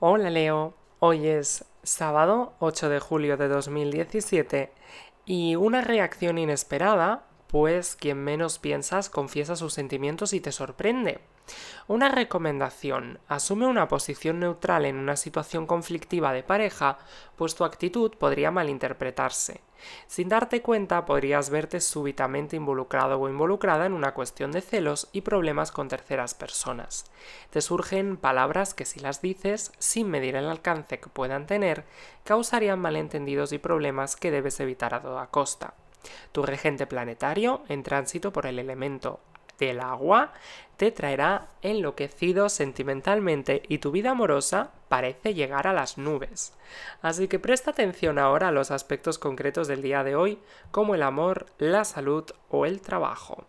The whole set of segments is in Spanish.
Hola Leo, hoy es sábado 8 de julio de 2017 y una reacción inesperada, pues quien menos piensas confiesa sus sentimientos y te sorprende. Una recomendación, asume una posición neutral en una situación conflictiva de pareja, pues tu actitud podría malinterpretarse. Sin darte cuenta, podrías verte súbitamente involucrado o involucrada en una cuestión de celos y problemas con terceras personas. Te surgen palabras que si las dices, sin medir el alcance que puedan tener, causarían malentendidos y problemas que debes evitar a toda costa. Tu regente planetario en tránsito por el elemento del agua te traerá enloquecido sentimentalmente y tu vida amorosa parece llegar a las nubes. Así que presta atención ahora a los aspectos concretos del día de hoy, como el amor, la salud o el trabajo.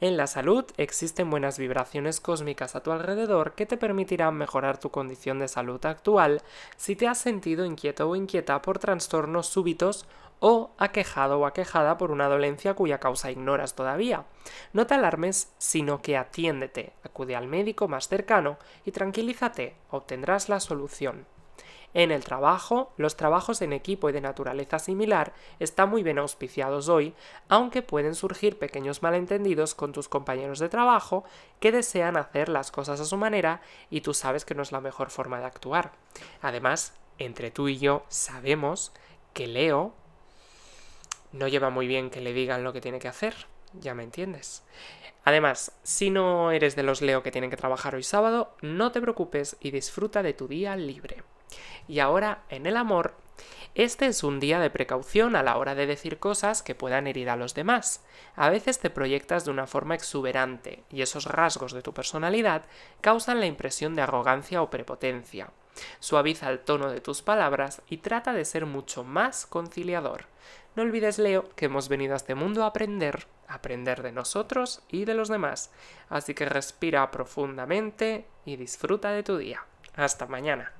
En la salud existen buenas vibraciones cósmicas a tu alrededor que te permitirán mejorar tu condición de salud actual si te has sentido inquieto o inquieta por trastornos súbitos o aquejado o aquejada por una dolencia cuya causa ignoras todavía. No te alarmes, sino que atiéndete, acude al médico más cercano y tranquilízate, obtendrás la solución. En el trabajo, los trabajos en equipo y de naturaleza similar están muy bien auspiciados hoy, aunque pueden surgir pequeños malentendidos con tus compañeros de trabajo que desean hacer las cosas a su manera y tú sabes que no es la mejor forma de actuar. Además, entre tú y yo sabemos que Leo no lleva muy bien que le digan lo que tiene que hacer, ya me entiendes. Además, si no eres de los Leo que tienen que trabajar hoy sábado, no te preocupes y disfruta de tu día libre. Y ahora, en el amor, este es un día de precaución a la hora de decir cosas que puedan herir a los demás. A veces te proyectas de una forma exuberante y esos rasgos de tu personalidad causan la impresión de arrogancia o prepotencia. Suaviza el tono de tus palabras y trata de ser mucho más conciliador. No olvides, Leo, que hemos venido a este mundo a aprender, aprender de nosotros y de los demás. Así que respira profundamente y disfruta de tu día. Hasta mañana.